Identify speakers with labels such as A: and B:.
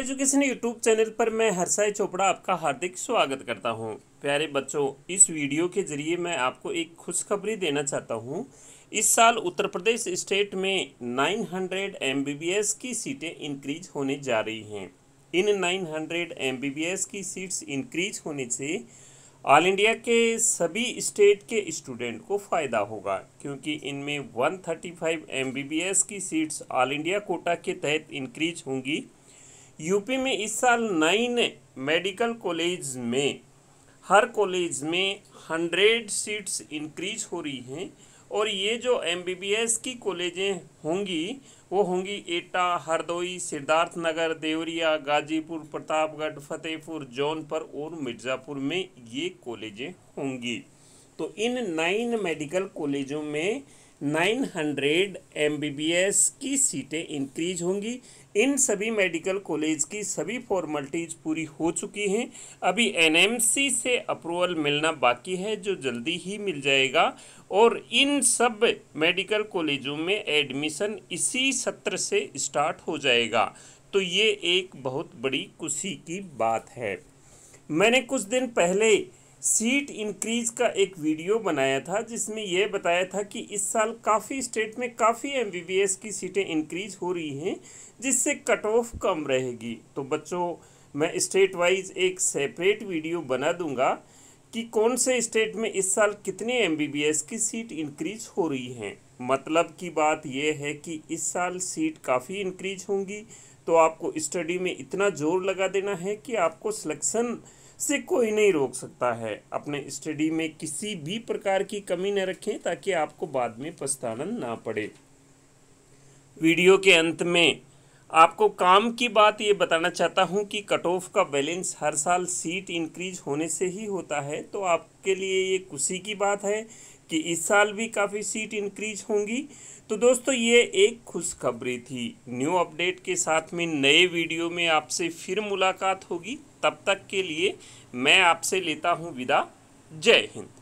A: education YouTube channel पर मैं हर्षाई चोपड़ा आपका हार्दिक स्वागत करता हूं प्यारे बच्चों इस वीडियो के जरिए मैं आपको एक खुशखबरी देना चाहता हूं इस साल उत्तर प्रदेश स्टेट में 900 हंड्रेड की सीटें इंक्रीज होने जा रही हैं इन 900 हंड्रेड की सीट्स इंक्रीज होने से ऑल इंडिया के सभी स्टेट के स्टूडेंट को फ़ायदा होगा क्योंकि इनमें 135 थर्टी की सीट्स ऑल इंडिया कोटा के तहत इंक्रीज होंगी यूपी में इस साल नाइन मेडिकल कॉलेज में हर कॉलेज में हंड्रेड सीट्स इंक्रीज हो रही हैं और ये जो एम की कॉलेजें होंगी वो होंगी एटा हरदोई सिद्धार्थ नगर देवरिया गाजीपुर प्रतापगढ़ फतेहपुर जौनपुर और मिर्ज़ापुर में ये कॉलेजें होंगी तो इन नाइन मेडिकल कॉलेजों में 900 एमबीबीएस की सीटें इंक्रीज होंगी इन सभी मेडिकल कॉलेज की सभी फॉर्मेलिटीज़ पूरी हो चुकी हैं अभी एनएमसी से अप्रूवल मिलना बाकी है जो जल्दी ही मिल जाएगा और इन सब मेडिकल कॉलेजों में एडमिशन इसी सत्र से स्टार्ट हो जाएगा तो ये एक बहुत बड़ी खुशी की बात है मैंने कुछ दिन पहले सीट इंक्रीज का एक वीडियो बनाया था जिसमें यह बताया था कि इस साल काफ़ी स्टेट में काफ़ी एम की सीटें इंक्रीज हो रही हैं जिससे कट ऑफ कम रहेगी तो बच्चों मैं स्टेट वाइज एक सेपरेट वीडियो बना दूंगा कि कौन से स्टेट में इस साल कितने एम की सीट इंक्रीज हो रही हैं मतलब की बात यह है कि इस साल सीट काफ़ी इंक्रीज होंगी तो आपको स्टडी में इतना जोर लगा देना है कि आपको सिलेक्शन से कोई नहीं रोक सकता है अपने स्टडी में किसी भी प्रकार की कमी न रखें ताकि आपको बाद में पछताना ना पड़े वीडियो के अंत में आपको काम की बात ये बताना चाहता हूँ कि कट ऑफ का बैलेंस हर साल सीट इंक्रीज होने से ही होता है तो आपके लिए ये खुशी की बात है कि इस साल भी काफ़ी सीट इंक्रीज होंगी तो दोस्तों ये एक खुशखबरी थी न्यू अपडेट के साथ में नए वीडियो में आपसे फिर मुलाकात होगी तब तक के लिए मैं आपसे लेता हूँ विदा जय हिंद